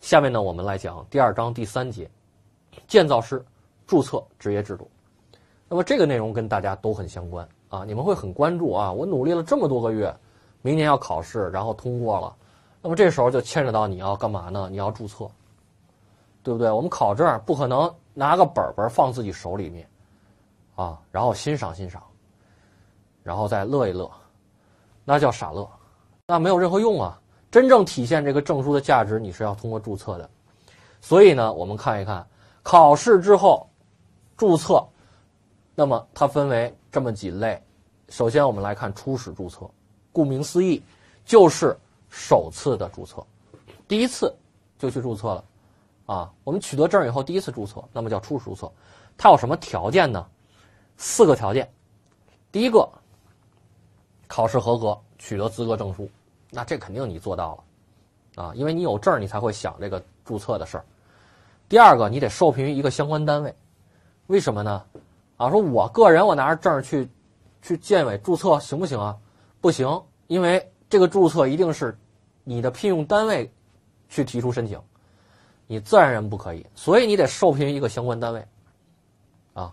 下面呢，我们来讲第二章第三节，建造师注册职业制度。那么这个内容跟大家都很相关啊，你们会很关注啊。我努力了这么多个月，明年要考试，然后通过了，那么这时候就牵扯到你要干嘛呢？你要注册，对不对？我们考证不可能拿个本本放自己手里面啊，然后欣赏欣赏，然后再乐一乐，那叫傻乐，那没有任何用啊。真正体现这个证书的价值，你是要通过注册的。所以呢，我们看一看考试之后注册，那么它分为这么几类。首先，我们来看初始注册，顾名思义就是首次的注册，第一次就去注册了啊。我们取得证以后，第一次注册，那么叫初始注册。它有什么条件呢？四个条件。第一个，考试合格，取得资格证书。那这肯定你做到了，啊，因为你有证你才会想这个注册的事儿。第二个，你得受聘于一个相关单位，为什么呢？啊，说我个人，我拿着证去去建委注册行不行啊？不行，因为这个注册一定是你的聘用单位去提出申请，你自然人不可以，所以你得受聘于一个相关单位，啊。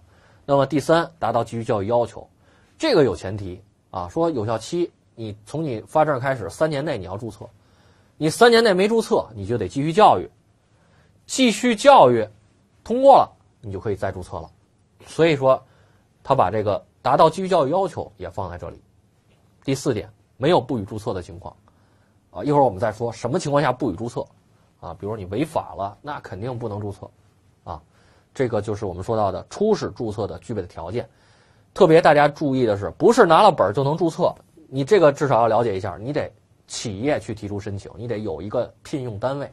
那么第三，达到继续教育要求，这个有前提啊，说有效期。你从你发证开始，三年内你要注册，你三年内没注册，你就得继续教育，继续教育，通过了，你就可以再注册了。所以说，他把这个达到继续教育要求也放在这里。第四点，没有不予注册的情况，啊，一会儿我们再说什么情况下不予注册，啊，比如你违法了，那肯定不能注册，啊，这个就是我们说到的初始注册的具备的条件。特别大家注意的是，不是拿了本就能注册。你这个至少要了解一下，你得企业去提出申请，你得有一个聘用单位。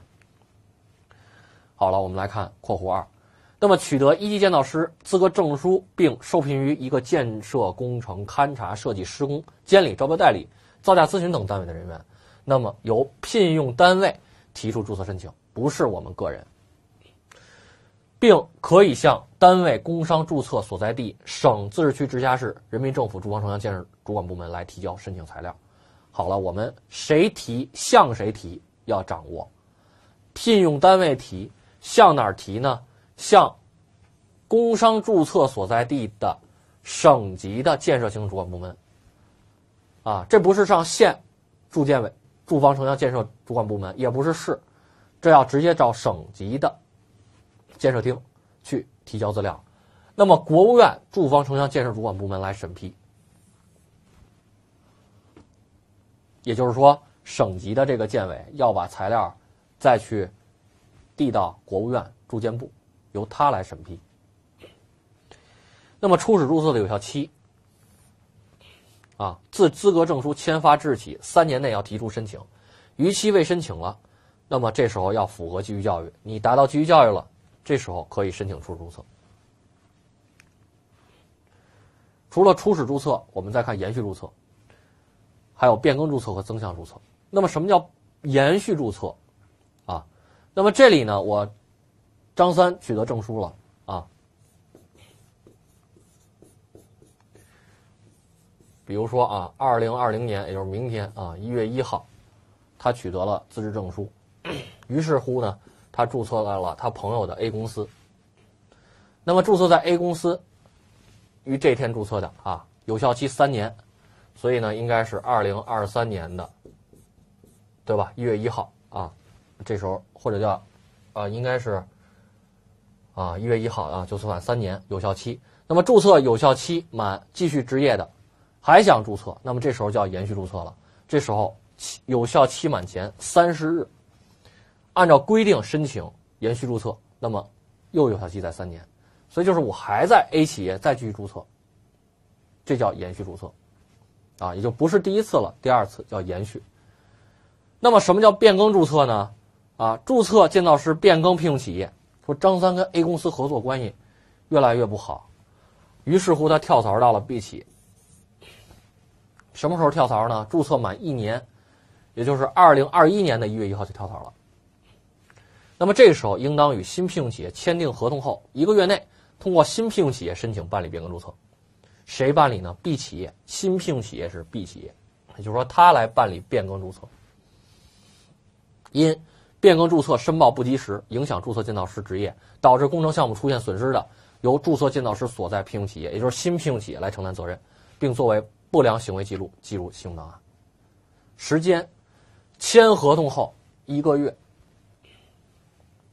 好了，我们来看括弧二，那么取得一级建造师资格证书并受聘于一个建设工程勘察、设计、施工、监理、招标代理、造价咨询等单位的人员，那么由聘用单位提出注册申请，不是我们个人，并可以向单位工商注册所在地省、自治区、直辖市人民政府住房城乡建设。主管部门来提交申请材料。好了，我们谁提向谁提要掌握。聘用单位提向哪儿提呢？向工商注册所在地的省级的建设性主管部门。啊，这不是上县住建委、住房城乡建设主管部门，也不是市，这要直接找省级的建设厅去提交资料。那么，国务院住房城乡建设主管部门来审批。也就是说，省级的这个建委要把材料再去递到国务院住建部，由他来审批。那么，初始注册的有效期啊，自资格证书签发之日起三年内要提出申请，逾期未申请了，那么这时候要符合继续教育，你达到继续教育了，这时候可以申请初始注册。除了初始注册，我们再看延续注册。还有变更注册和增项注册。那么，什么叫延续注册啊？那么这里呢，我张三取得证书了啊。比如说啊，二零二零年，也就是明天啊，一月一号，他取得了资质证书。于是乎呢，他注册在了他朋友的 A 公司。那么注册在 A 公司，于这天注册的啊，有效期三年。所以呢，应该是二零二三年的，对吧？一月一号啊，这时候或者叫啊，应该是啊一月一号啊，就算三年有效期。那么注册有效期满，继续执业的还想注册，那么这时候就要延续注册了。这时候有效期满前三十日，按照规定申请延续注册，那么又有效期在三年。所以就是我还在 A 企业再继续注册，这叫延续注册。啊，也就不是第一次了，第二次叫延续。那么，什么叫变更注册呢？啊，注册建造师变更聘用企业，说张三跟 A 公司合作关系越来越不好，于是乎他跳槽到了 B 企。什么时候跳槽呢？注册满一年，也就是二零二一年的一月一号就跳槽了。那么这时候应当与新聘用企业签订合同后一个月内，通过新聘用企业申请办理变更注册。谁办理呢？B 企业新聘用企业是 B 企业，也就是说他来办理变更注册。因变更注册申报不及时，影响注册建造师执业，导致工程项目出现损失的，由注册建造师所在聘用企业，也就是新聘用企业来承担责任，并作为不良行为记录记入信用档案。时间：签合同后一个月，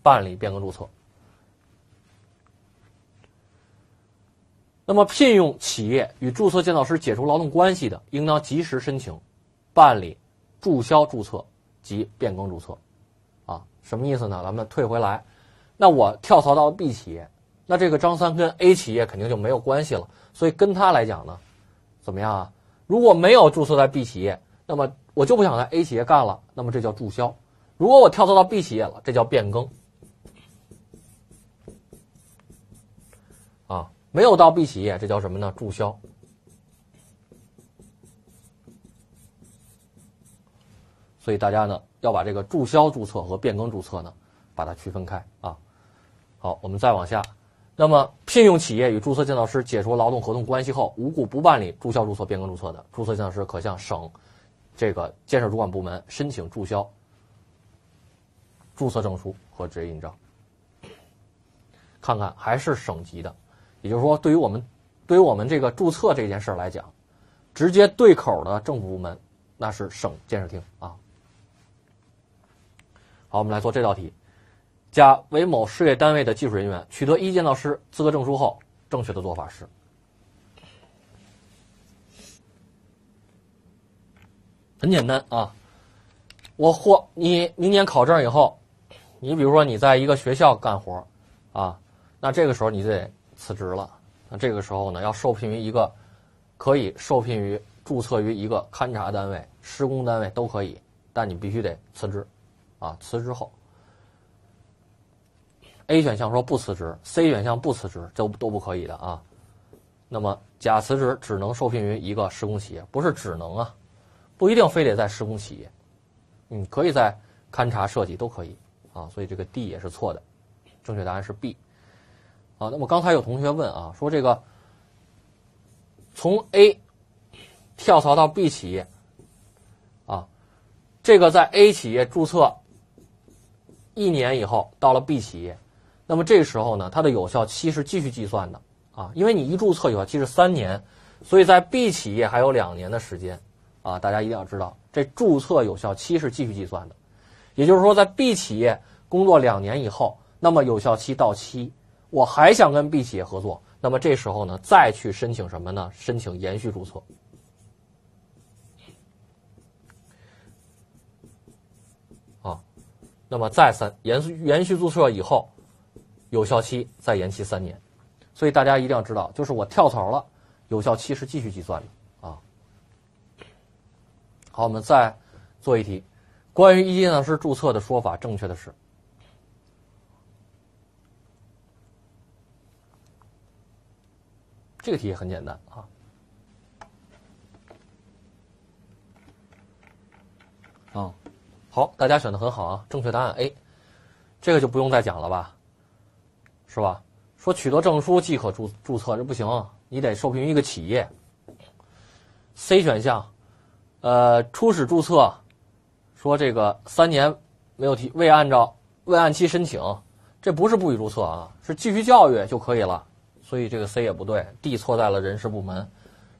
办理变更注册。那么，聘用企业与注册建造师解除劳动关系的，应当及时申请办理注销注册及变更注册。啊，什么意思呢？咱们退回来，那我跳槽到 B 企业，那这个张三跟 A 企业肯定就没有关系了。所以，跟他来讲呢，怎么样啊？如果没有注册在 B 企业，那么我就不想在 A 企业干了，那么这叫注销；如果我跳槽到 B 企业了，这叫变更。没有到 B 企业，这叫什么呢？注销。所以大家呢要把这个注销注册和变更注册呢，把它区分开啊。好，我们再往下。那么，聘用企业与注册建造师解除劳动合同关系后，无故不办理注销注册、变更注册的，注册建造师可向省这个建设主管部门申请注销注册证书和执业印章。看看还是省级的。也就是说，对于我们对于我们这个注册这件事来讲，直接对口的政府部门那是省建设厅啊。好，我们来做这道题。甲为某事业单位的技术人员，取得一建造师资格证书后，正确的做法是？很简单啊，我或你明年考证以后，你比如说你在一个学校干活啊，那这个时候你就得。辞职了，那这个时候呢，要受聘于一个，可以受聘于注册于一个勘察单位、施工单位都可以，但你必须得辞职，啊，辞职后，A 选项说不辞职，C 选项不辞职，都都不可以的啊。那么，甲辞职只能受聘于一个施工企业，不是只能啊，不一定非得在施工企业，你可以在勘察、设计都可以啊，所以这个 D 也是错的，正确答案是 B。啊，那么刚才有同学问啊，说这个从 A 跳槽到 B 企业啊，这个在 A 企业注册一年以后到了 B 企业，那么这时候呢，它的有效期是继续计算的啊，因为你一注册有效期是三年，所以在 B 企业还有两年的时间啊，大家一定要知道，这注册有效期是继续计算的，也就是说，在 B 企业工作两年以后，那么有效期到期。我还想跟 B 企业合作，那么这时候呢，再去申请什么呢？申请延续注册。啊，那么再三延续延续注册以后，有效期再延期三年。所以大家一定要知道，就是我跳槽了，有效期是继续计算的啊。好，我们再做一题，关于一级建造师注册的说法，正确的是。这个题也很简单啊，啊，好，大家选的很好啊，正确答案 A，这个就不用再讲了吧，是吧？说取得证书即可注注册，这不行，你得受聘于一个企业。C 选项，呃，初始注册，说这个三年没有提，未按照未按期申请，这不是不予注册啊，是继续教育就可以了。所以这个 C 也不对，D 错在了人事部门，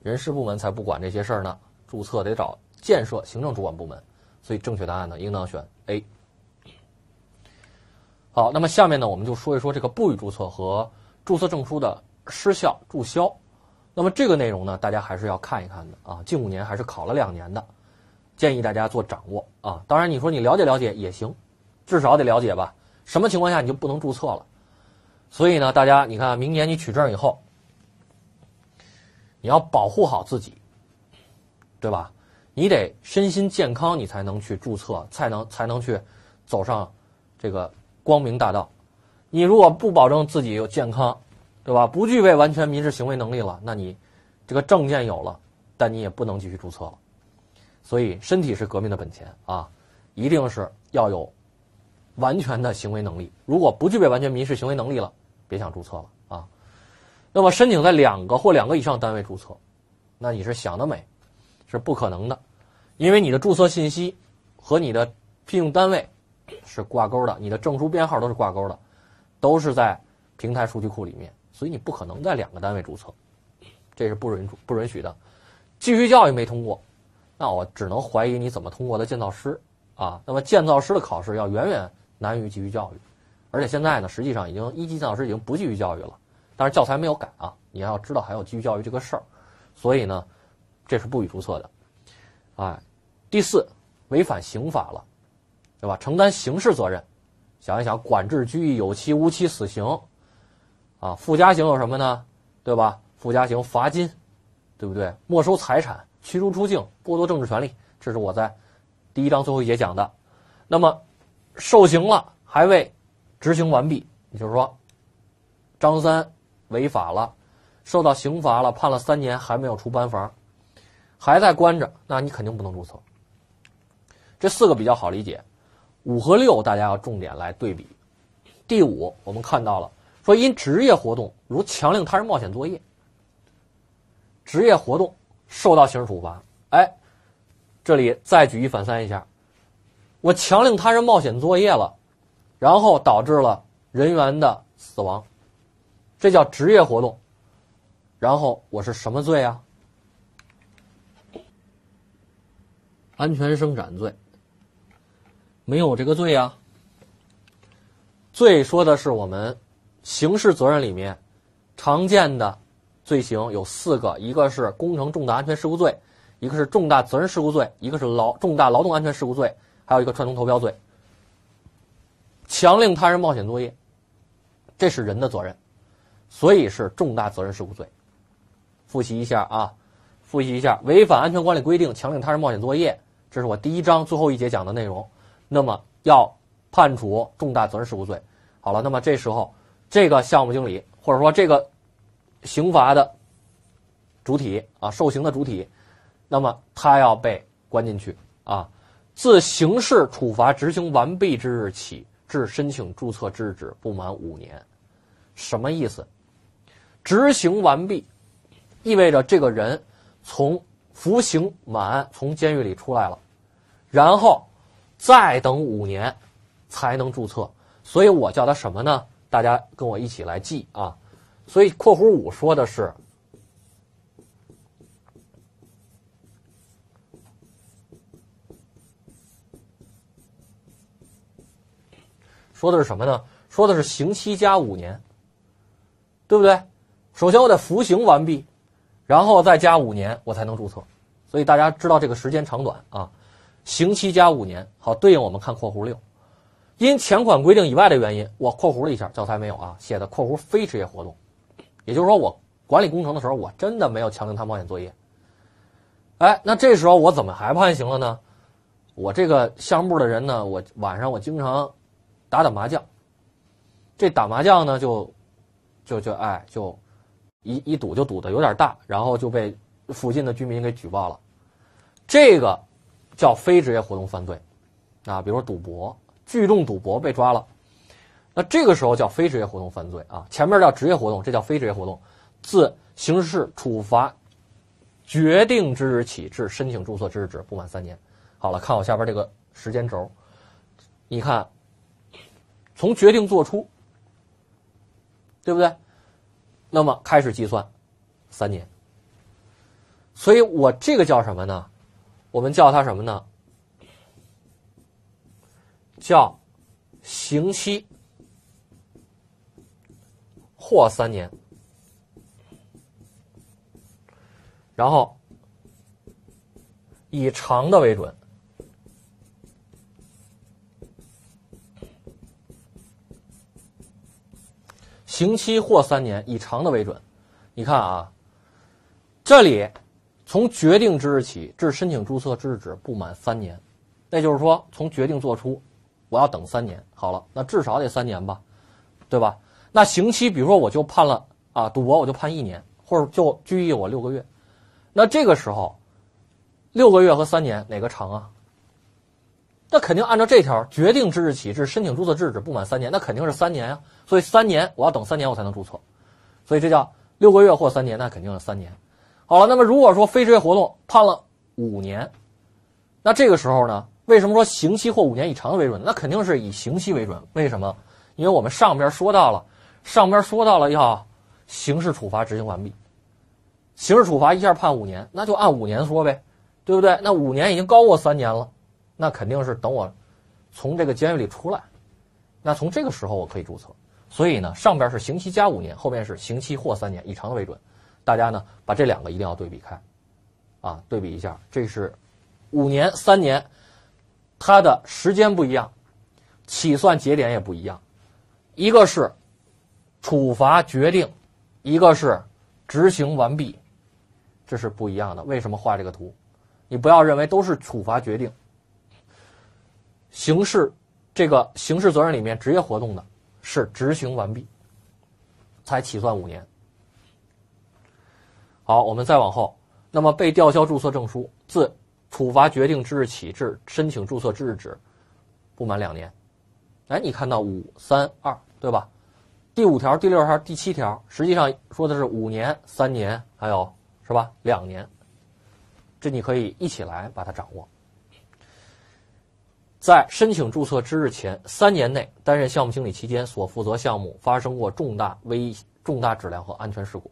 人事部门才不管这些事儿呢。注册得找建设行政主管部门，所以正确答案呢应当选 A。好，那么下面呢我们就说一说这个不予注册和注册证书的失效注销。那么这个内容呢大家还是要看一看的啊，近五年还是考了两年的，建议大家做掌握啊。当然你说你了解了解也行，至少得了解吧。什么情况下你就不能注册了？所以呢，大家你看，明年你取证以后，你要保护好自己，对吧？你得身心健康，你才能去注册，才能才能去走上这个光明大道。你如果不保证自己有健康，对吧？不具备完全民事行为能力了，那你这个证件有了，但你也不能继续注册了。所以，身体是革命的本钱啊，一定是要有完全的行为能力。如果不具备完全民事行为能力了，别想注册了啊！那么申请在两个或两个以上单位注册，那你是想得美，是不可能的，因为你的注册信息和你的聘用单位是挂钩的，你的证书编号都是挂钩的，都是在平台数据库里面，所以你不可能在两个单位注册，这是不允不允许的。继续教育没通过，那我只能怀疑你怎么通过的建造师啊！那么建造师的考试要远远难于继续教育。而且现在呢，实际上已经一级建造师已经不继续教育了，但是教材没有改啊。你要知道还有继续教育这个事儿，所以呢，这是不予注册的。哎，第四，违反刑法了，对吧？承担刑事责任，想一想，管制、拘役、有期、无期、死刑，啊，附加刑有什么呢？对吧？附加刑，罚金，对不对？没收财产、驱逐出境、剥夺政治权利，这是我在第一章最后一节讲的。那么，受刑了，还未执行完毕，也就是说，张三违法了，受到刑罚了，判了三年，还没有出班房，还在关着。那你肯定不能注册。这四个比较好理解，五和六大家要重点来对比。第五，我们看到了说因职业活动如强令他人冒险作业，职业活动受到刑事处罚。哎，这里再举一反三一下，我强令他人冒险作业了。然后导致了人员的死亡，这叫职业活动。然后我是什么罪啊？安全生产罪没有这个罪啊？罪说的是我们刑事责任里面常见的罪行有四个，一个是工程重大安全事故罪，一个是重大责任事故罪，一个是劳重大劳动安全事故罪，还有一个串通投标罪。强令他人冒险作业，这是人的责任，所以是重大责任事故罪。复习一下啊，复习一下，违反安全管理规定强令他人冒险作业，这是我第一章最后一节讲的内容。那么要判处重大责任事故罪。好了，那么这时候这个项目经理或者说这个刑罚的主体啊，受刑的主体，那么他要被关进去啊。自刑事处罚执行完毕之日起。至申请注册之日止不满五年，什么意思？执行完毕，意味着这个人从服刑满，从监狱里出来了，然后再等五年才能注册。所以我叫他什么呢？大家跟我一起来记啊！所以括弧五说的是。说的是什么呢？说的是刑期加五年，对不对？首先我得服刑完毕，然后再加五年，我才能注册。所以大家知道这个时间长短啊，刑期加五年。好，对应我们看括弧六，因前款规定以外的原因，我括弧了一下教材没有啊，写的括弧非职业活动，也就是说我管理工程的时候，我真的没有强令他冒险作业。哎，那这时候我怎么还判刑了呢？我这个项目的人呢，我晚上我经常。打打麻将，这打麻将呢，就就就哎，就一一赌就赌的有点大，然后就被附近的居民给举报了。这个叫非职业活动犯罪啊，比如说赌博、聚众赌博被抓了，那这个时候叫非职业活动犯罪啊。前面叫职业活动，这叫非职业活动。自刑事处罚决定之日起至申请注册之日止不满三年。好了，看我下边这个时间轴，你看。从决定做出，对不对？那么开始计算三年，所以我这个叫什么呢？我们叫它什么呢？叫刑期或三年，然后以长的为准。刑期或三年，以长的为准。你看啊，这里从决定之日起至申请注册之日止不满三年，那就是说从决定做出，我要等三年。好了，那至少得三年吧，对吧？那刑期，比如说我就判了啊赌博，我就判一年，或者就拘役我六个月。那这个时候，六个月和三年哪个长啊？那肯定按照这条决定之日起至申请注册制止不满三年，那肯定是三年啊。所以三年，我要等三年我才能注册，所以这叫六个月或三年，那肯定是三年。好了，那么如果说非职业活动判了五年，那这个时候呢？为什么说刑期或五年以上的为准？那肯定是以刑期为准。为什么？因为我们上边说到了，上边说到了要刑事处罚执行完毕，刑事处罚一下判五年，那就按五年说呗，对不对？那五年已经高过三年了。那肯定是等我从这个监狱里出来，那从这个时候我可以注册。所以呢，上边是刑期加五年，后面是刑期或三年，以长为准。大家呢把这两个一定要对比看，啊，对比一下，这是五年、三年，它的时间不一样，起算节点也不一样，一个是处罚决定，一个是执行完毕，这是不一样的。为什么画这个图？你不要认为都是处罚决定。刑事这个刑事责任里面，职业活动的是执行完毕，才起算五年。好，我们再往后，那么被吊销注册证书，自处罚决定之日起至申请注册之日止，不满两年。哎，你看到五三二对吧？第五条、第六条、第七条，实际上说的是五年、三年还有是吧？两年，这你可以一起来把它掌握。在申请注册之日前三年内担任项目经理期间所负责项目发生过重大危、重大质量和安全事故，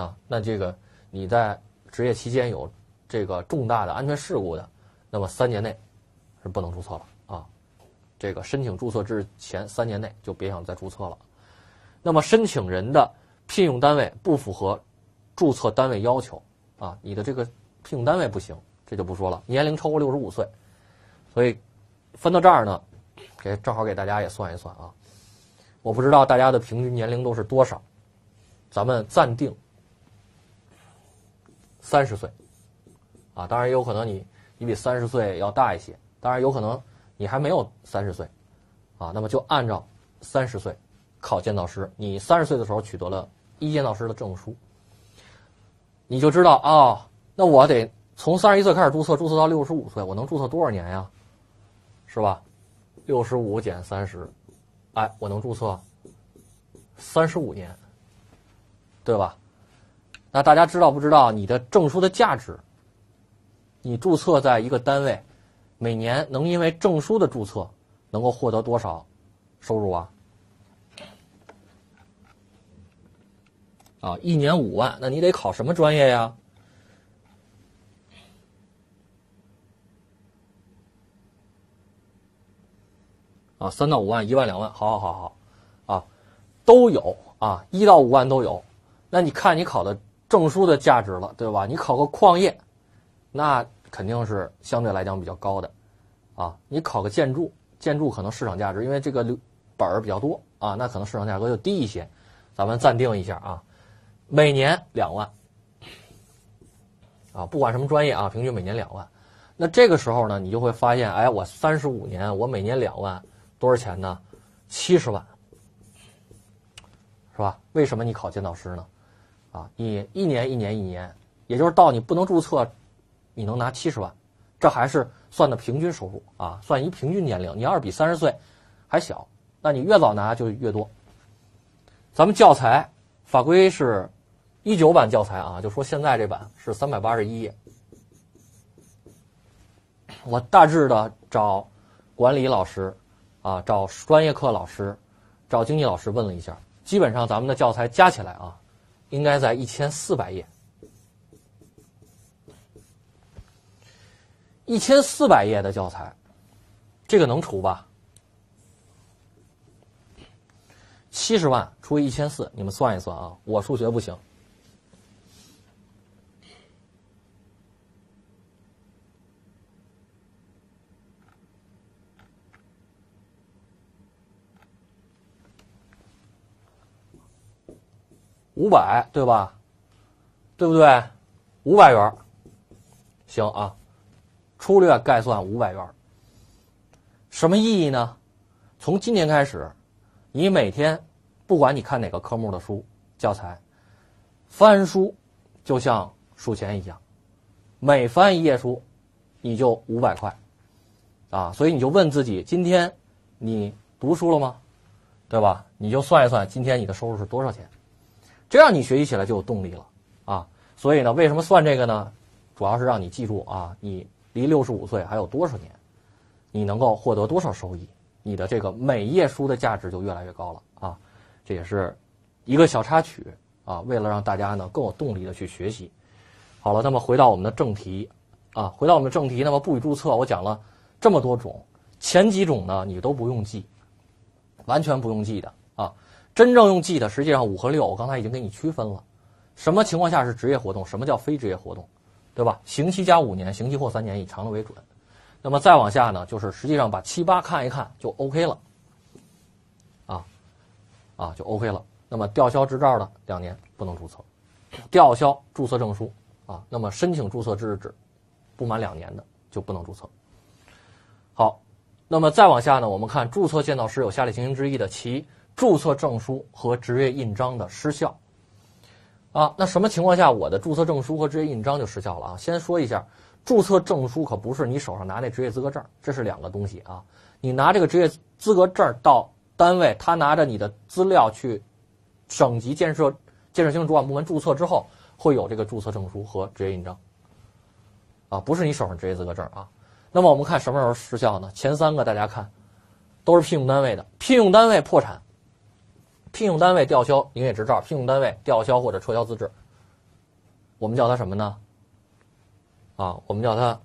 啊，那这个你在职业期间有这个重大的安全事故的，那么三年内是不能注册了啊。这个申请注册之前三年内就别想再注册了。那么申请人的聘用单位不符合注册单位要求啊，你的这个聘用单位不行，这就不说了。年龄超过六十五岁，所以。分到这儿呢，给正好给大家也算一算啊。我不知道大家的平均年龄都是多少，咱们暂定三十岁啊。当然也有可能你你比三十岁要大一些，当然有可能你还没有三十岁啊。那么就按照三十岁考建造师，你三十岁的时候取得了一建造师的证书，你就知道啊，那我得从三十一岁开始注册，注册到六十五岁，我能注册多少年呀？是吧？六十五减三十，哎，我能注册三十五年，对吧？那大家知道不知道你的证书的价值？你注册在一个单位，每年能因为证书的注册能够获得多少收入啊？啊，一年五万，那你得考什么专业呀？三到五万，一万两万，好好好好，啊，都有啊，一到五万都有。那你看你考的证书的价值了，对吧？你考个矿业，那肯定是相对来讲比较高的，啊，你考个建筑，建筑可能市场价值，因为这个本儿比较多啊，那可能市场价格就低一些。咱们暂定一下啊，每年两万，啊，不管什么专业啊，平均每年两万。那这个时候呢，你就会发现，哎，我三十五年，我每年两万。多少钱呢？七十万，是吧？为什么你考建造师呢？啊，你一年一年一年，也就是到你不能注册，你能拿七十万，这还是算的平均收入啊，算一平均年龄。你要是比三十岁还小，那你越早拿就越多。咱们教材法规是，一九版教材啊，就说现在这版是三百八十一页，我大致的找管理老师。啊，找专业课老师，找经济老师问了一下，基本上咱们的教材加起来啊，应该在一千四百页，一千四百页的教材，这个能除吧？七十万除以一千四，你们算一算啊，我数学不行。五百对吧？对不对？五百元行啊，粗略概算五百元什么意义呢？从今天开始，你每天不管你看哪个科目的书教材，翻书就像数钱一样，每翻一页书你就五百块，啊，所以你就问自己：今天你读书了吗？对吧？你就算一算，今天你的收入是多少钱？这样你学习起来就有动力了，啊，所以呢，为什么算这个呢？主要是让你记住啊，你离六十五岁还有多少年，你能够获得多少收益，你的这个每页书的价值就越来越高了啊。这也是一个小插曲啊，为了让大家呢更有动力的去学习。好了，那么回到我们的正题啊，回到我们的正题，那么不予注册，我讲了这么多种，前几种呢你都不用记，完全不用记的。真正用记的，实际上五和六，我刚才已经给你区分了，什么情况下是职业活动，什么叫非职业活动，对吧？刑期加五年，刑期或三年以长的为准。那么再往下呢，就是实际上把七八看一看就 OK 了，啊，啊就 OK 了。那么吊销执照的两年不能注册，吊销注册证书啊。那么申请注册之日止不满两年的就不能注册。好，那么再往下呢，我们看注册建造师有下列情形之一的，其。注册证书和职业印章的失效啊，那什么情况下我的注册证书和职业印章就失效了啊？先说一下，注册证书可不是你手上拿那职业资格证，这是两个东西啊。你拿这个职业资格证到单位，他拿着你的资料去省级建设建设行政主管部门注册之后，会有这个注册证书和职业印章啊，不是你手上职业资格证啊。那么我们看什么时候失效呢？前三个大家看都是聘用单位的，聘用单位破产。聘用单位吊销营业执照，聘用单位吊销或者撤销资质，我们叫他什么呢？啊，我们叫他，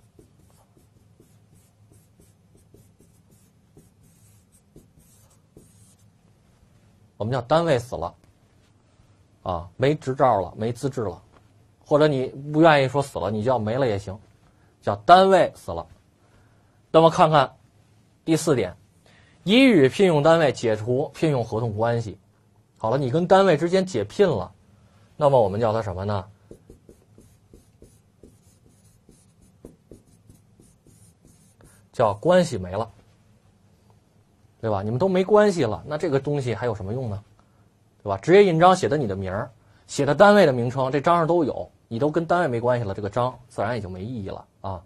我们叫单位死了，啊，没执照了，没资质了，或者你不愿意说死了，你叫没了也行，叫单位死了。那么看看第四点，已与聘用单位解除聘用合同关系。好了，你跟单位之间解聘了，那么我们叫它什么呢？叫关系没了，对吧？你们都没关系了，那这个东西还有什么用呢？对吧？职业印章写的你的名儿，写的单位的名称，这章上都有，你都跟单位没关系了，这个章自然也就没意义了啊。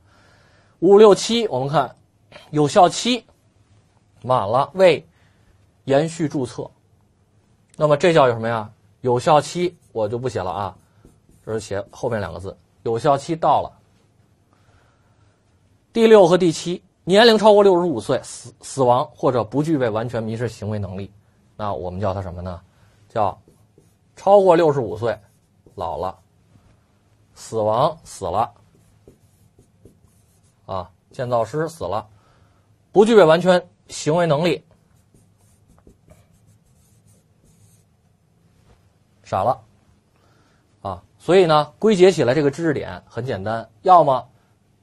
五六七，我们看有效期满了，未延续注册。那么这叫有什么呀？有效期我就不写了啊，就是写后面两个字。有效期到了。第六和第七，年龄超过六十五岁，死死亡或者不具备完全民事行为能力，那我们叫他什么呢？叫超过六十五岁，老了，死亡死了，啊，建造师死了，不具备完全行为能力。傻了，啊！所以呢，归结起来，这个知识点很简单：要么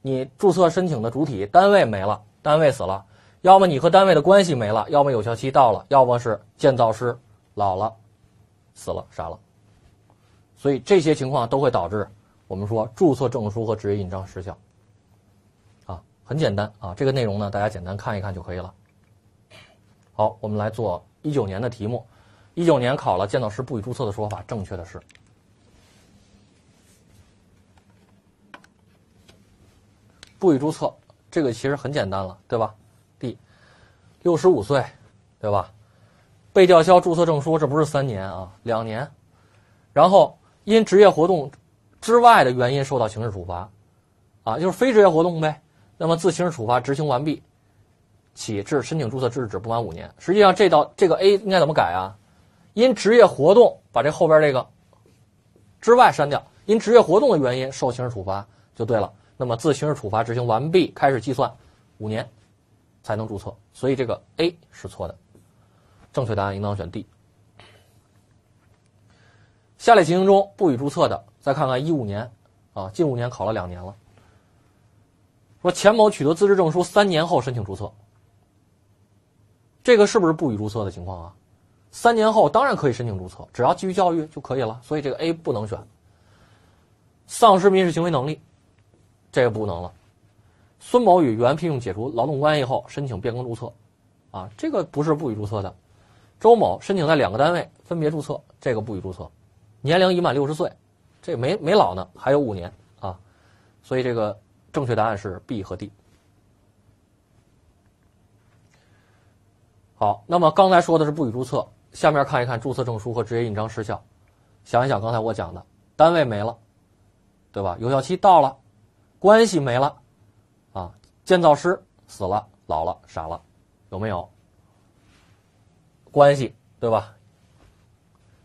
你注册申请的主体单位没了，单位死了；要么你和单位的关系没了；要么有效期到了；要么是建造师老了、死了、傻了。所以这些情况都会导致我们说注册证书和职业印章失效。啊，很简单啊！这个内容呢，大家简单看一看就可以了。好，我们来做一九年的题目。一九年考了建造师不予注册的说法正确的是，不予注册这个其实很简单了，对吧？D，六十五岁，对吧？被吊销注册证书，这不是三年啊，两年。然后因职业活动之外的原因受到刑事处罚，啊，就是非职业活动呗。那么自刑事处罚执行完毕起至申请注册之日止不满五年。实际上这道这个 A 应该怎么改啊？因职业活动把这后边这个之外删掉，因职业活动的原因受刑事处罚就对了。那么自刑事处罚执行完毕开始计算，五年才能注册，所以这个 A 是错的，正确答案应当选 D。下列情形中不予注册的，再看看一五年啊，近五年考了两年了。说钱某取得资质证书三年后申请注册，这个是不是不予注册的情况啊？三年后当然可以申请注册，只要继续教育就可以了。所以这个 A 不能选。丧失民事行为能力，这个不能了。孙某与原聘用解除劳动关系后申请变更注册，啊，这个不是不予注册的。周某申请在两个单位分别注册，这个不予注册。年龄已满六十岁，这没没老呢，还有五年啊。所以这个正确答案是 B 和 D。好，那么刚才说的是不予注册。下面看一看注册证书和职业印章失效，想一想刚才我讲的，单位没了，对吧？有效期到了，关系没了，啊，建造师死了、老了、傻了，有没有？关系对吧？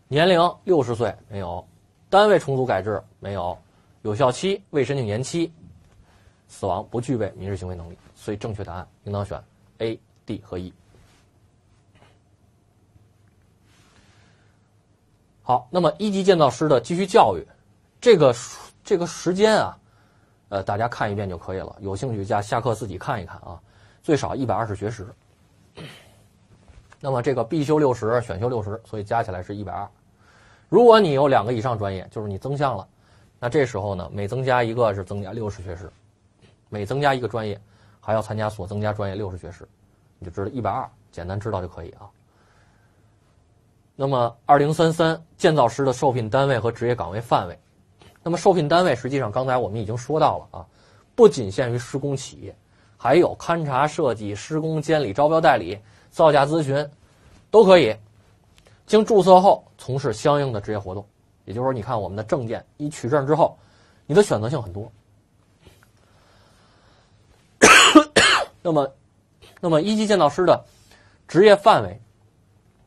年龄六十岁没有，单位重组改制没有，有效期未申请延期，死亡不具备民事行为能力，所以正确答案应当选 A、D 和 E。好，那么一级建造师的继续教育，这个这个时间啊，呃，大家看一遍就可以了。有兴趣加下课自己看一看啊，最少一百二十学时。那么这个必修六十，选修六十，所以加起来是一百二。如果你有两个以上专业，就是你增项了，那这时候呢，每增加一个是增加六十学时，每增加一个专业还要参加所增加专业六十学时，你就知道一百二，简单知道就可以啊。那么，二零三三建造师的受聘单位和职业岗位范围。那么，受聘单位实际上刚才我们已经说到了啊，不仅限于施工企业，还有勘察、设计、施工、监理、招标代理、造价咨询，都可以。经注册后从事相应的职业活动。也就是说，你看我们的证件，你取证之后，你的选择性很多。那么，那么一级建造师的职业范围。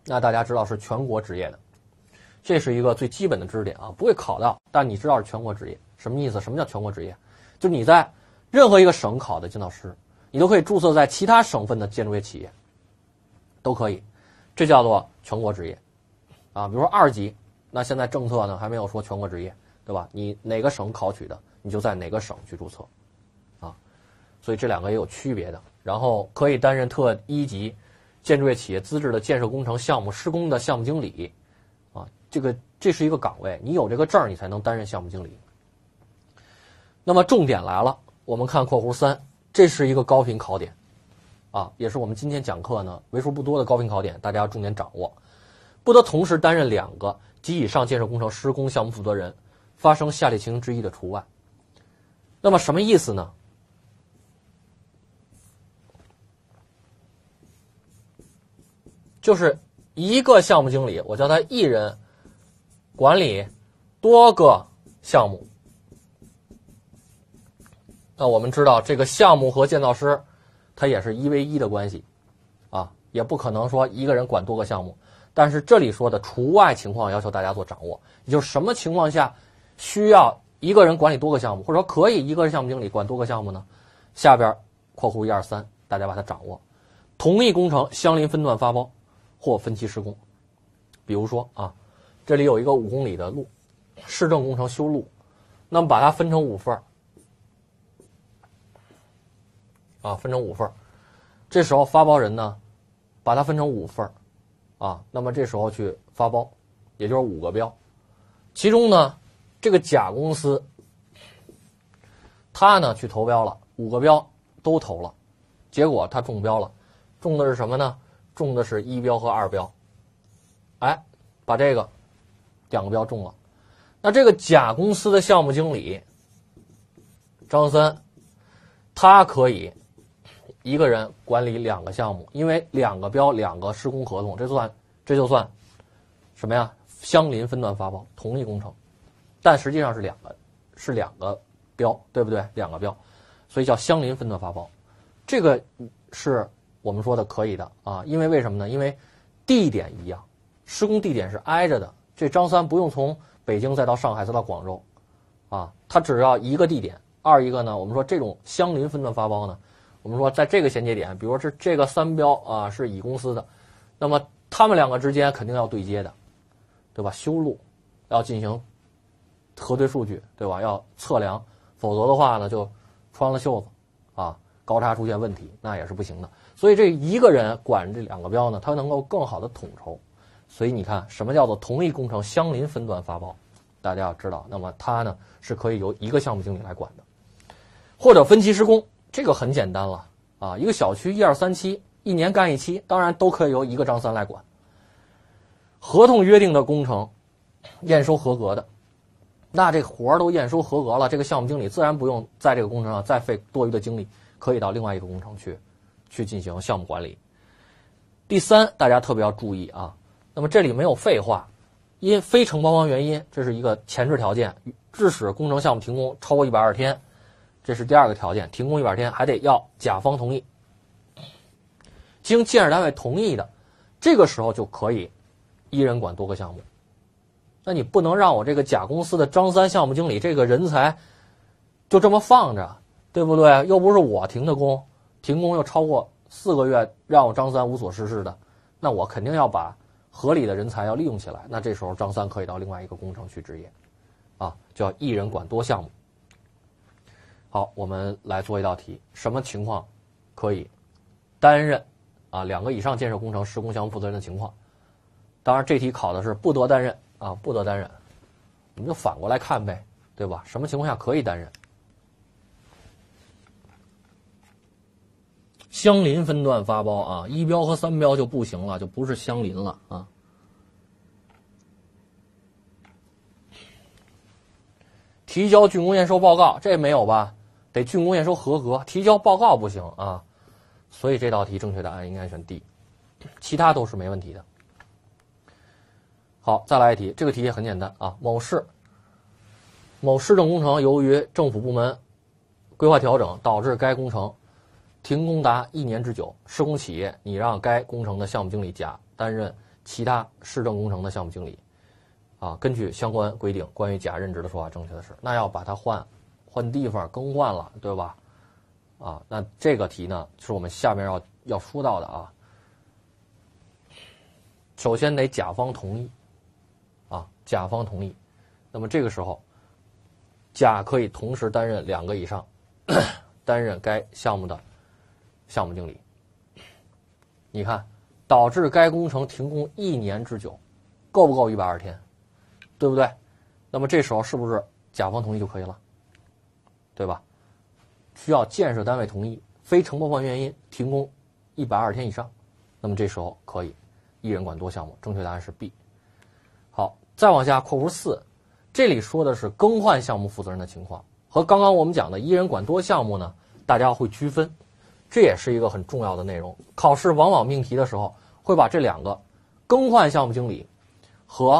那大家知道是全国职业的，这是一个最基本的知识点啊，不会考到，但你知道是全国职业什么意思？什么叫全国职业？就你在任何一个省考的建造师，你都可以注册在其他省份的建筑业企业，都可以。这叫做全国职业啊。比如说二级，那现在政策呢还没有说全国职业，对吧？你哪个省考取的，你就在哪个省去注册啊。所以这两个也有区别的。然后可以担任特一级。建筑业企业资质的建设工程项目施工的项目经理，啊，这个这是一个岗位，你有这个证你才能担任项目经理。那么重点来了，我们看括弧三，这是一个高频考点，啊，也是我们今天讲课呢为数不多的高频考点，大家要重点掌握。不得同时担任两个及以上建设工程施工项目负责人，发生下列情形之一的除外。那么什么意思呢？就是一个项目经理，我叫他一人管理多个项目。那我们知道，这个项目和建造师他也是一 v 一的关系啊，也不可能说一个人管多个项目。但是这里说的除外情况，要求大家做掌握，也就是什么情况下需要一个人管理多个项目，或者说可以一个人项目经理管多个项目呢？下边括弧一二三，大家把它掌握。同一工程相邻分段发包。或分期施工，比如说啊，这里有一个五公里的路，市政工程修路，那么把它分成五份啊，分成五份这时候发包人呢，把它分成五份啊，那么这时候去发包，也就是五个标，其中呢，这个甲公司，他呢去投标了，五个标都投了，结果他中标了，中的是什么呢？中的是一标和二标，哎，把这个两个标中了。那这个甲公司的项目经理张森，他可以一个人管理两个项目，因为两个标、两个施工合同，这算这就算什么呀？相邻分段发包，同一工程，但实际上是两个是两个标，对不对？两个标，所以叫相邻分段发包。这个是。我们说的可以的啊，因为为什么呢？因为地点一样，施工地点是挨着的。这张三不用从北京再到上海再到广州，啊，他只要一个地点。二一个呢，我们说这种相邻分段发包呢，我们说在这个衔接点，比如这这个三标啊是乙公司的，那么他们两个之间肯定要对接的，对吧？修路要进行核对数据，对吧？要测量，否则的话呢，就穿了袖子啊，高差出现问题那也是不行的。所以这一个人管这两个标呢，他能够更好的统筹。所以你看，什么叫做同一工程相邻分段发包？大家要知道，那么他呢是可以由一个项目经理来管的，或者分期施工，这个很简单了啊。一个小区一二三期，一年干一期，当然都可以由一个张三来管。合同约定的工程验收合格的，那这活儿都验收合格了，这个项目经理自然不用在这个工程上再费多余的精力，可以到另外一个工程去。去进行项目管理。第三，大家特别要注意啊。那么这里没有废话，因非承包方原因，这是一个前置条件，致使工程项目停工超过一百二十天，这是第二个条件。停工一百天还得要甲方同意，经建设单位同意的，这个时候就可以一人管多个项目。那你不能让我这个甲公司的张三项目经理这个人才就这么放着，对不对？又不是我停的工。停工又超过四个月，让我张三无所事事的，那我肯定要把合理的人才要利用起来。那这时候张三可以到另外一个工程去置业，啊，叫一人管多项目。好，我们来做一道题，什么情况可以担任啊两个以上建设工程施工项目负责人的情况？当然这题考的是不得担任啊，不得担任，我们就反过来看呗，对吧？什么情况下可以担任？相邻分段发包啊，一标和三标就不行了，就不是相邻了啊。提交竣工验收报告，这没有吧？得竣工验收合格，提交报告不行啊。所以这道题正确答案应该选 D，其他都是没问题的。好，再来一题，这个题也很简单啊。某市某市政工程由于政府部门规划调整，导致该工程。停工达一年之久，施工企业你让该工程的项目经理甲担任其他市政工程的项目经理，啊，根据相关规定，关于甲任职的说法正确的是，那要把它换，换地方更换了，对吧？啊，那这个题呢，是我们下面要要说到的啊。首先得甲方同意，啊，甲方同意，那么这个时候，甲可以同时担任两个以上，担任该项目的。项目经理，你看，导致该工程停工一年之久，够不够一百二十天？对不对？那么这时候是不是甲方同意就可以了？对吧？需要建设单位同意，非承包方原因停工一百二十天以上，那么这时候可以一人管多项目。正确答案是 B。好，再往下括弧四，这里说的是更换项目负责人的情况，和刚刚我们讲的一人管多项目呢，大家会区分。这也是一个很重要的内容。考试往往命题的时候，会把这两个更换项目经理和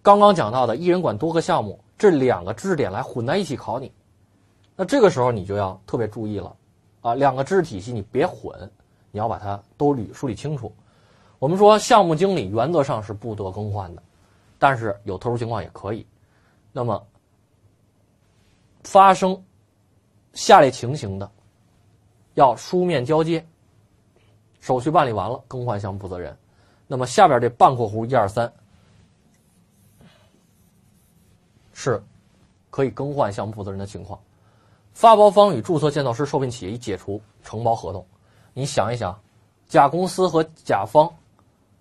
刚刚讲到的一人管多个项目这两个知识点来混在一起考你。那这个时候你就要特别注意了啊，两个知识体系你别混，你要把它都捋梳理清楚。我们说项目经理原则上是不得更换的，但是有特殊情况也可以。那么发生下列情形的。要书面交接，手续办理完了，更换项目负责人。那么下边这半括弧一二三，是可以更换项目负责人的情况。发包方与注册建造师受聘企业已解除承包合同。你想一想，甲公司和甲方，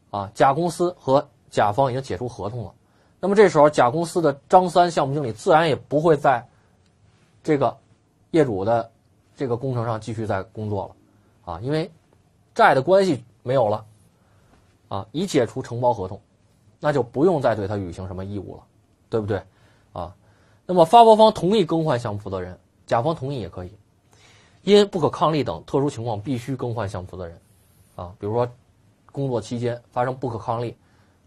啊，甲公司和甲方已经解除合同了。那么这时候，甲公司的张三项目经理自然也不会在这个业主的。这个工程上继续在工作了，啊，因为债的关系没有了，啊，已解除承包合同，那就不用再对他履行什么义务了，对不对？啊，那么发包方同意更换项目负责人，甲方同意也可以。因不可抗力等特殊情况必须更换项目负责人，啊，比如说工作期间发生不可抗力，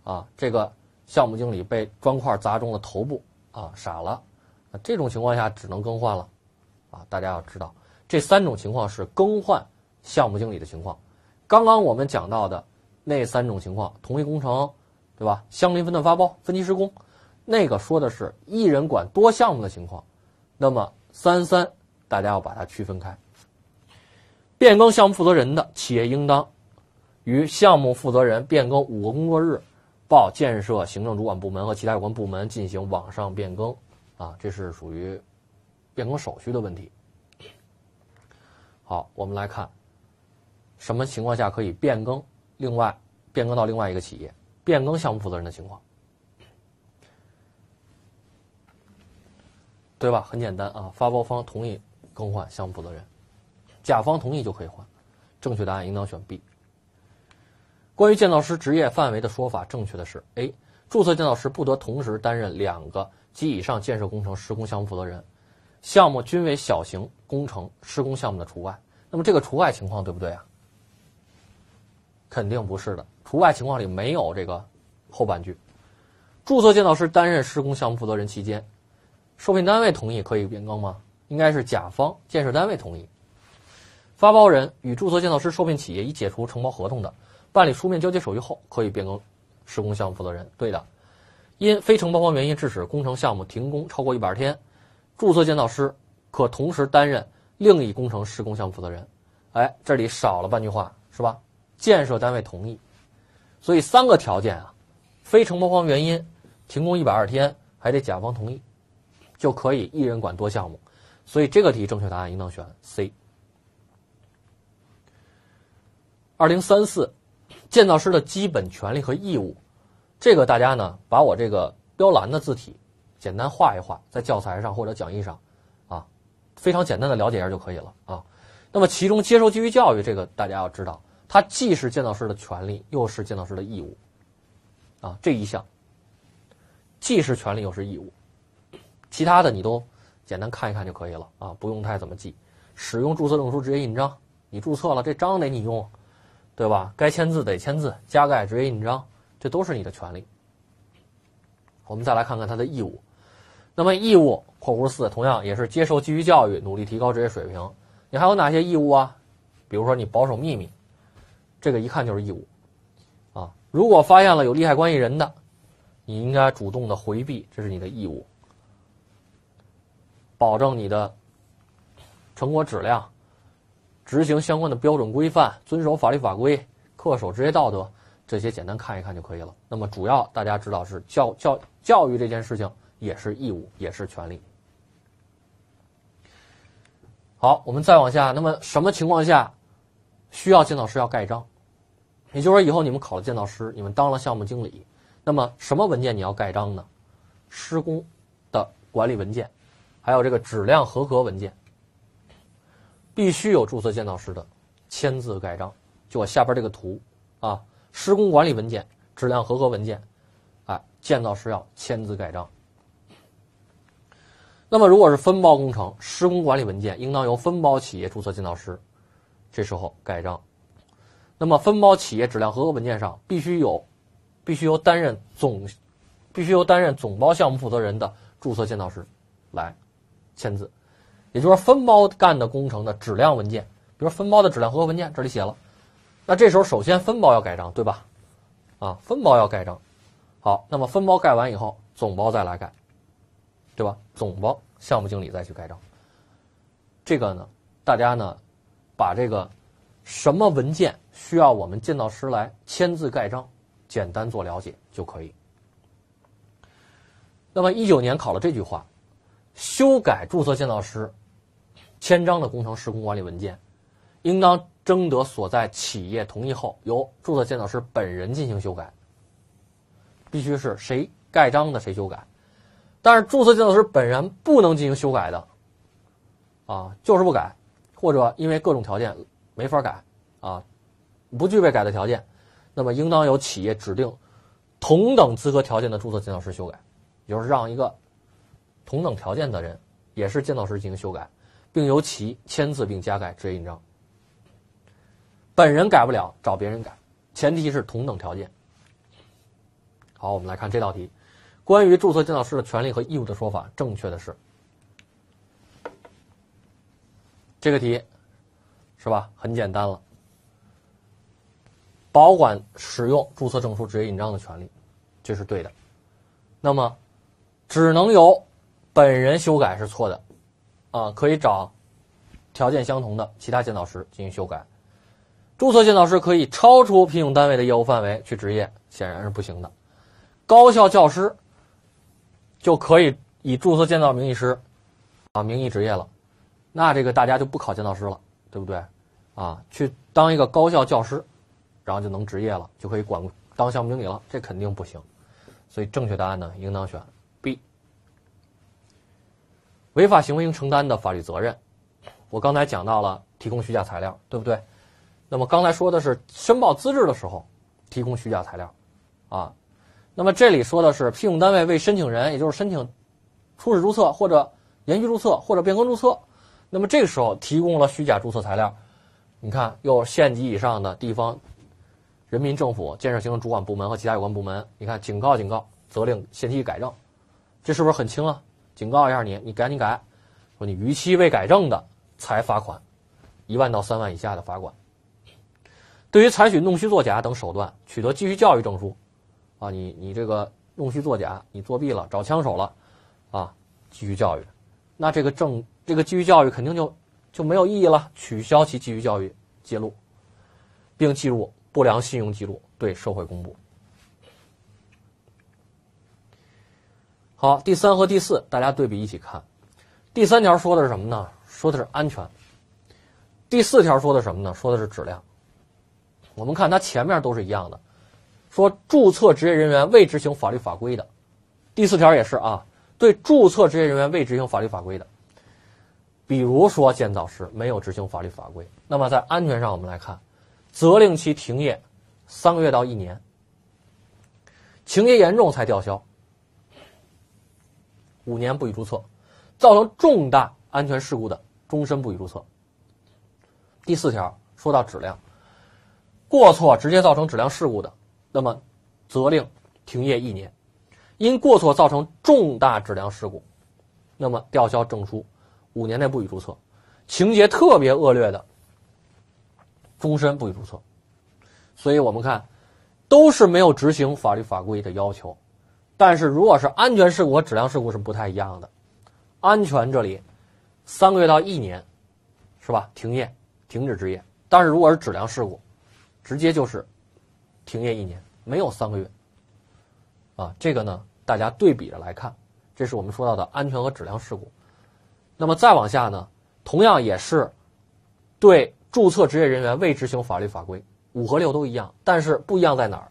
啊，这个项目经理被砖块砸中了头部，啊，傻了，那这种情况下只能更换了，啊，大家要知道。这三种情况是更换项目经理的情况。刚刚我们讲到的那三种情况，同一工程，对吧？相邻分段发包、分期施工，那个说的是一人管多项目的情况。那么三三，大家要把它区分开。变更项目负责人的企业，应当于项目负责人变更五个工作日报建设行政主管部门和其他有关部门进行网上变更。啊，这是属于变更手续的问题。好，我们来看，什么情况下可以变更？另外，变更到另外一个企业，变更项目负责人的情况，对吧？很简单啊，发包方同意更换项目负责人，甲方同意就可以换。正确答案应当选 B。关于建造师职业范围的说法，正确的是 A。注册建造师不得同时担任两个及以上建设工程施工项目负责人，项目均为小型工程施工项目的除外。那么这个除外情况对不对啊？肯定不是的，除外情况里没有这个后半句。注册建造师担任施工项目负责人期间，受聘单位同意可以变更吗？应该是甲方建设单位同意。发包人与注册建造师受聘企业已解除承包合同的，办理书面交接手续后可以变更施工项目负责人。对的。因非承包方原因致使工程项目停工超过一百天，注册建造师可同时担任。另一工程施工项目负责人，哎，这里少了半句话是吧？建设单位同意，所以三个条件啊，非承包方原因停工一百二十天，还得甲方同意，就可以一人管多项目，所以这个题正确答案应当选 C。二零三四，建造师的基本权利和义务，这个大家呢，把我这个标蓝的字体简单画一画，在教材上或者讲义上。非常简单的了解一下就可以了啊。那么其中接受继续教育这个大家要知道，它既是建造师的权利，又是建造师的义务，啊，这一项既是权利又是义务。其他的你都简单看一看就可以了啊，不用太怎么记。使用注册证书、直接印章，你注册了，这章得你用，对吧？该签字得签字，加盖直业印章，这都是你的权利。我们再来看看它的义务。那么义务（括弧四）同样也是接受继续教育，努力提高职业水平。你还有哪些义务啊？比如说，你保守秘密，这个一看就是义务啊。如果发现了有利害关系人的，你应该主动的回避，这是你的义务。保证你的成果质量，执行相关的标准规范，遵守法律法规，恪守职业道德，这些简单看一看就可以了。那么主要大家知道是教教教育这件事情。也是义务，也是权利。好，我们再往下，那么什么情况下需要建造师要盖章？也就是说，以后你们考了建造师，你们当了项目经理，那么什么文件你要盖章呢？施工的管理文件，还有这个质量合格文件，必须有注册建造师的签字盖章。就我下边这个图啊，施工管理文件、质量合格文件，哎，建造师要签字盖章。那么，如果是分包工程，施工管理文件应当由分包企业注册建造师，这时候盖章。那么，分包企业质量合格文件上必须有，必须由担任总，必须由担任总包项目负责人的注册建造师来签字。也就是说，分包干的工程的质量文件，比如分包的质量合格文件，这里写了。那这时候，首先分包要盖章，对吧？啊，分包要盖章。好，那么分包盖完以后，总包再来盖。对吧？总包项目经理再去盖章。这个呢，大家呢，把这个什么文件需要我们建造师来签字盖章，简单做了解就可以。那么一九年考了这句话：修改注册建造师签章的工程施工管理文件，应当征得所在企业同意后，由注册建造师本人进行修改。必须是谁盖章的，谁修改。但是注册建造师本人不能进行修改的，啊，就是不改，或者因为各种条件没法改，啊，不具备改的条件，那么应当由企业指定同等资格条件的注册建造师修改，就是让一个同等条件的人也是建造师进行修改，并由其签字并加盖职业印章。本人改不了，找别人改，前提是同等条件。好，我们来看这道题。关于注册建造师的权利和义务的说法，正确的是这个题是吧？很简单了，保管、使用注册证书、职业印章的权利，这是对的。那么，只能由本人修改是错的啊，可以找条件相同的其他建造师进行修改。注册建造师可以超出聘用单位的业务范围去执业，显然是不行的。高校教师。就可以以注册建造名义师，啊，名义执业了，那这个大家就不考建造师了，对不对？啊，去当一个高校教师，然后就能执业了，就可以管当项目经理了，这肯定不行。所以正确答案呢，应当选 B。违法行为应承担的法律责任，我刚才讲到了提供虚假材料，对不对？那么刚才说的是申报资质的时候提供虚假材料，啊。那么这里说的是，聘用单位为申请人，也就是申请初始注册或者延续注册或者变更注册，那么这个时候提供了虚假注册材料，你看，又县级以上的地方人民政府建设行政主管部门和其他有关部门，你看，警告警告，责令限期改正，这是不是很轻啊？警告一下你，你赶紧改，说你逾期未改正的才罚款一万到三万以下的罚款。对于采取弄虚作假等手段取得继续教育证书。啊，你你这个弄虚作假，你作弊了，找枪手了，啊，继续教育，那这个证，这个继续教育肯定就就没有意义了，取消其继续教育记录，并记录不良信用记录，对社会公布。好，第三和第四，大家对比一起看。第三条说的是什么呢？说的是安全。第四条说的什么呢？说的是质量。我们看它前面都是一样的。说注册执业人员未执行法律法规的，第四条也是啊，对注册执业人员未执行法律法规的，比如说建造师没有执行法律法规，那么在安全上我们来看，责令其停业三个月到一年，情节严重才吊销，五年不予注册，造成重大安全事故的终身不予注册。第四条说到质量，过错直接造成质量事故的。那么，责令停业一年，因过错造成重大质量事故，那么吊销证书，五年内不予注册，情节特别恶劣的，终身不予注册。所以我们看，都是没有执行法律法规的要求。但是如果是安全事故和质量事故是不太一样的。安全这里三个月到一年，是吧？停业，停止执业。但是如果是质量事故，直接就是停业一年。没有三个月，啊，这个呢，大家对比着来看，这是我们说到的安全和质量事故。那么再往下呢，同样也是对注册执业人员未执行法律法规，五和六都一样，但是不一样在哪儿？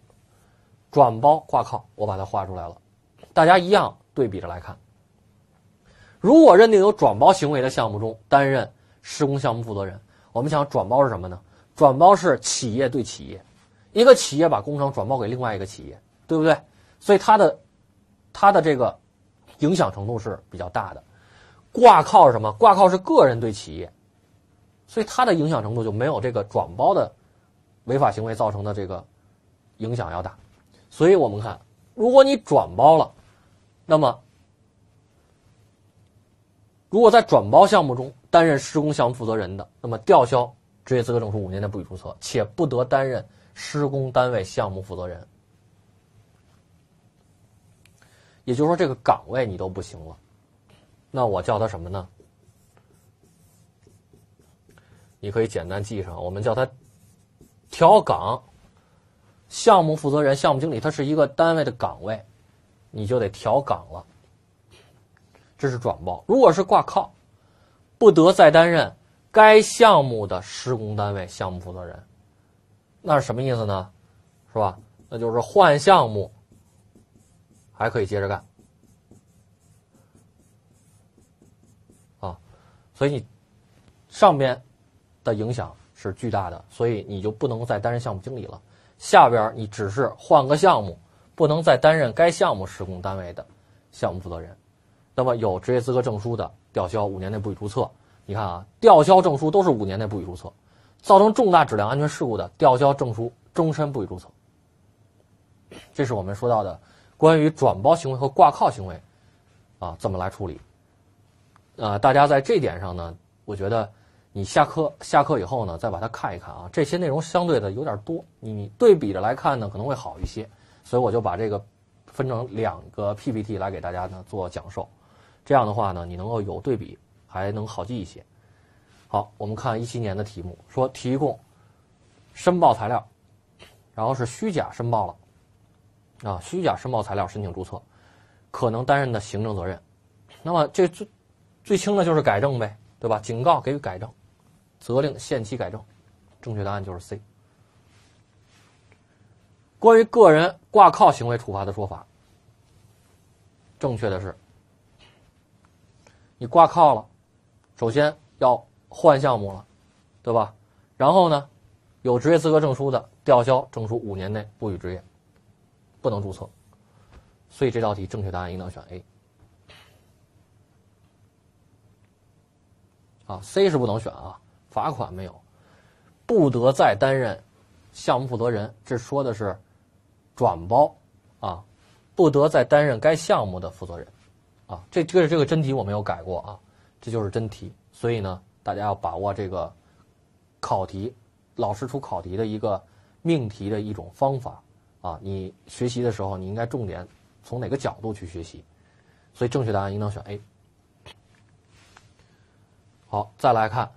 转包挂靠，我把它画出来了，大家一样对比着来看。如果认定有转包行为的项目中担任施工项目负责人，我们想转包是什么呢？转包是企业对企业。一个企业把工程转包给另外一个企业，对不对？所以它的它的这个影响程度是比较大的。挂靠什么？挂靠是个人对企业，所以它的影响程度就没有这个转包的违法行为造成的这个影响要大。所以我们看，如果你转包了，那么如果在转包项目中担任施工项目负责人的，那么吊销职业资格证书，五年内不予注册，且不得担任。施工单位项目负责人，也就是说，这个岗位你都不行了，那我叫他什么呢？你可以简单记上，我们叫他调岗。项目负责人、项目经理，他是一个单位的岗位，你就得调岗了。这是转包，如果是挂靠，不得再担任该项目的施工单位项目负责人。那是什么意思呢？是吧？那就是换项目还可以接着干啊，所以你上边的影响是巨大的，所以你就不能再担任项目经理了。下边你只是换个项目，不能再担任该项目施工单位的项目负责人。那么有职业资格证书的吊销，五年内不予注册。你看啊，吊销证书都是五年内不予注册。造成重大质量安全事故的，吊销证书，终身不予注册。这是我们说到的关于转包行为和挂靠行为啊怎么来处理？呃，大家在这点上呢，我觉得你下课下课以后呢，再把它看一看啊。这些内容相对的有点多，你对比着来看呢，可能会好一些。所以我就把这个分成两个 PPT 来给大家呢做讲授，这样的话呢，你能够有对比，还能好记一些。好，我们看一七年的题目，说提供申报材料，然后是虚假申报了啊，虚假申报材料申请注册，可能担任的行政责任，那么这最最轻的就是改正呗，对吧？警告给予改正，责令限期改正，正确答案就是 C。关于个人挂靠行为处罚的说法，正确的是，你挂靠了，首先要。换项目了，对吧？然后呢，有职业资格证书的吊销证书，五年内不予执业，不能注册。所以这道题正确答案应当选 A。啊，C 是不能选啊，罚款没有，不得再担任项目负责人。这说的是转包啊，不得再担任该项目的负责人啊。这这个这个真题我没有改过啊，这就是真题。所以呢。大家要把握这个考题，老师出考题的一个命题的一种方法啊！你学习的时候，你应该重点从哪个角度去学习？所以正确答案应当选 A。好，再来看，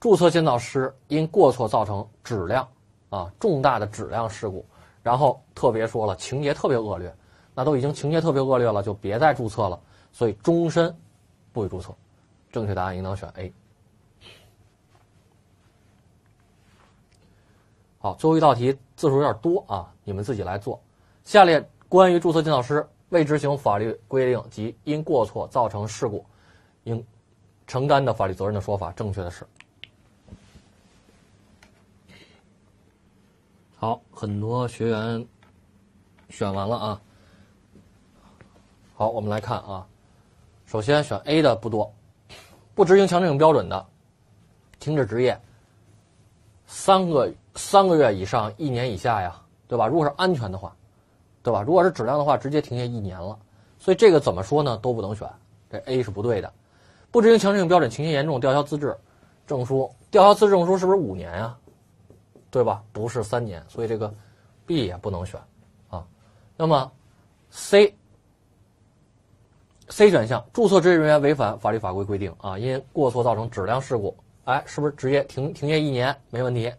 注册建造师因过错造成质量啊重大的质量事故，然后特别说了情节特别恶劣，那都已经情节特别恶劣了，就别再注册了，所以终身不予注册。正确答案应当选 A。最后一道题字数有点多啊，你们自己来做。下列关于注册建造师未执行法律规定及因过错造成事故，应承担的法律责任的说法，正确的是？好，很多学员选完了啊。好，我们来看啊，首先选 A 的不多，不执行强制性标准的，停止执业三个。三个月以上，一年以下呀，对吧？如果是安全的话，对吧？如果是质量的话，直接停业一年了。所以这个怎么说呢？都不能选，这 A 是不对的。不执行强制性标准，情节严重，吊销资质证书，吊销资质证书是不是五年啊？对吧？不是三年，所以这个 B 也不能选啊。那么 C，C 选项，注册执业人员违反法律法规规定啊，因过错造成质量事故，哎，是不是直接停停业一年？没问题。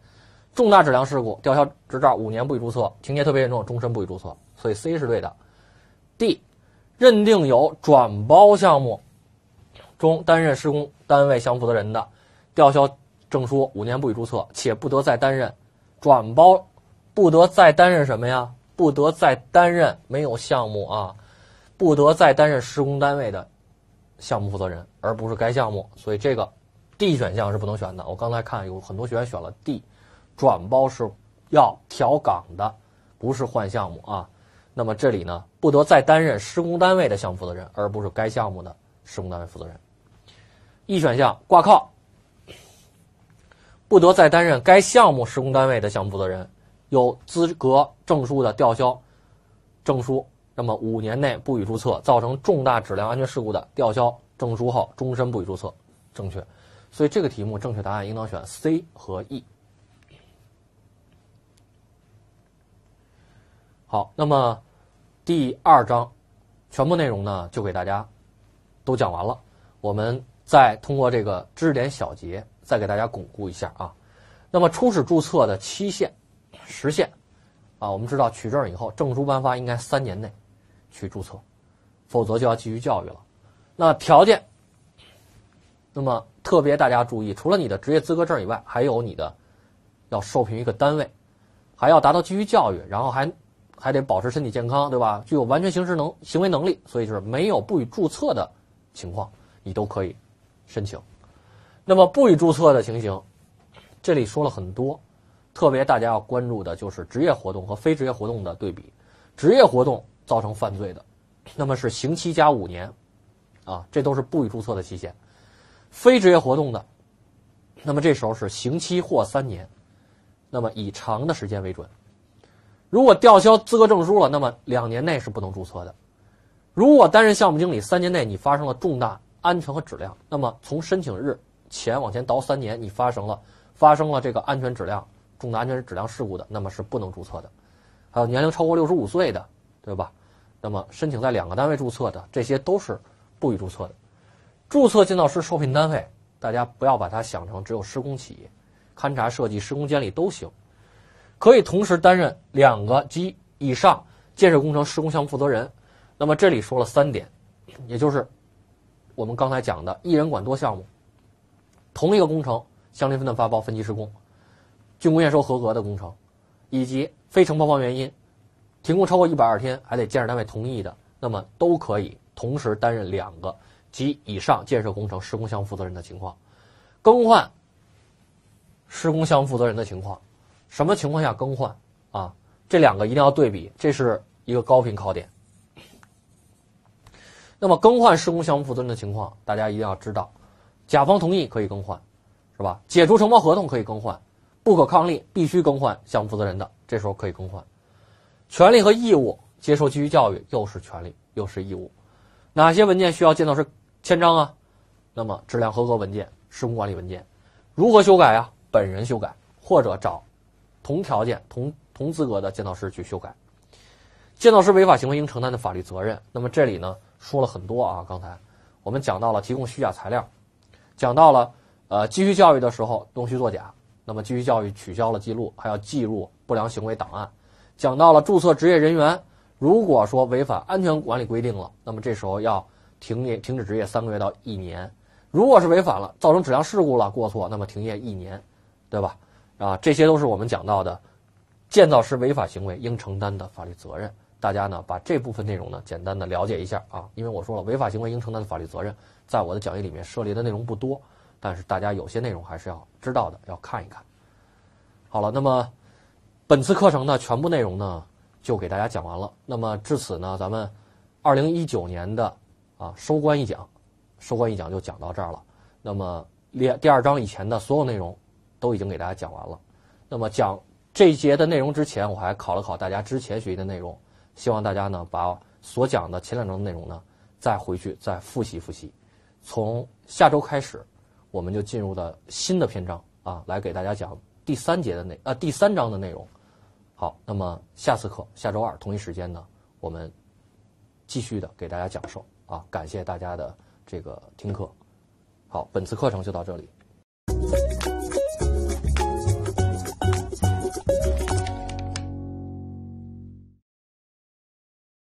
重大质量事故，吊销执照五年不予注册，情节特别严重，终身不予注册。所以 C 是对的。D，认定有转包项目中担任施工单位相负责人的，吊销证书五年不予注册，且不得再担任转包，不得再担任什么呀？不得再担任没有项目啊，不得再担任施工单位的项目负责人，而不是该项目。所以这个 D 选项是不能选的。我刚才看有很多学员选了 D。转包是要调岗的，不是换项目啊。那么这里呢，不得再担任施工单位的项目负责人，而不是该项目的施工单位负责人。E 选项挂靠，不得再担任该项目施工单位的项目负责人，有资格证书的吊销证书，那么五年内不予注册，造成重大质量安全事故的吊销证书后终身不予注册。正确，所以这个题目正确答案应当选 C 和 E。好，那么第二章全部内容呢，就给大家都讲完了。我们再通过这个知识点小结，再给大家巩固一下啊。那么初始注册的期限时限啊，我们知道取证以后，证书颁发应该三年内去注册，否则就要继续教育了。那条件，那么特别大家注意，除了你的职业资格证以外，还有你的要受聘一个单位，还要达到继续教育，然后还。还得保持身体健康，对吧？具有完全刑事能行为能力，所以就是没有不予注册的情况，你都可以申请。那么不予注册的情形，这里说了很多，特别大家要关注的就是职业活动和非职业活动的对比。职业活动造成犯罪的，那么是刑期加五年，啊，这都是不予注册的期限。非职业活动的，那么这时候是刑期或三年，那么以长的时间为准。如果吊销资格证书了，那么两年内是不能注册的。如果担任项目经理三年内，你发生了重大安全和质量，那么从申请日前往前倒三年，你发生了发生了这个安全质量重大安全质量事故的，那么是不能注册的。还有年龄超过六十五岁的，对吧？那么申请在两个单位注册的，这些都是不予注册的。注册建造师受聘单位，大家不要把它想成只有施工企业，勘察、设计、施工、监理都行。可以同时担任两个及以上建设工程施工项目负责人。那么这里说了三点，也就是我们刚才讲的：一人管多项目、同一个工程相邻分段发包分级施工、竣工验收合格的工程，以及非承包方原因停工超过一百二十天，还得建设单位同意的，那么都可以同时担任两个及以上建设工程施工项目负责人的情况；更换施工项目负责人的情况。什么情况下更换啊？这两个一定要对比，这是一个高频考点。那么更换施工项目负责人的情况，大家一定要知道：甲方同意可以更换，是吧？解除承包合同可以更换，不可抗力必须更换项目负责人的，这时候可以更换。权利和义务，接受继续教育又是权利又是义务。哪些文件需要建造师签章啊？那么质量合格文件、施工管理文件如何修改啊？本人修改或者找。同条件、同同资格的建造师去修改，建造师违法行为应承担的法律责任。那么这里呢说了很多啊。刚才我们讲到了提供虚假材料，讲到了呃继续教育的时候弄虚作假，那么继续教育取消了记录，还要记入不良行为档案。讲到了注册执业人员如果说违反安全管理规定了，那么这时候要停业、停止执业三个月到一年。如果是违反了造成质量事故了过错，那么停业一年，对吧？啊，这些都是我们讲到的建造师违法行为应承担的法律责任。大家呢，把这部分内容呢，简单的了解一下啊。因为我说了，违法行为应承担的法律责任，在我的讲义里面涉猎的内容不多，但是大家有些内容还是要知道的，要看一看。好了，那么本次课程的全部内容呢，就给大家讲完了。那么至此呢，咱们二零一九年的啊收官一讲，收官一讲就讲到这儿了。那么第第二章以前的所有内容。都已经给大家讲完了。那么讲这一节的内容之前，我还考了考大家之前学习的内容，希望大家呢把所讲的前两章的内容呢再回去再复习复习。从下周开始，我们就进入了新的篇章啊，来给大家讲第三节的内啊第三章的内容。好，那么下次课下周二同一时间呢，我们继续的给大家讲授啊，感谢大家的这个听课。好，本次课程就到这里。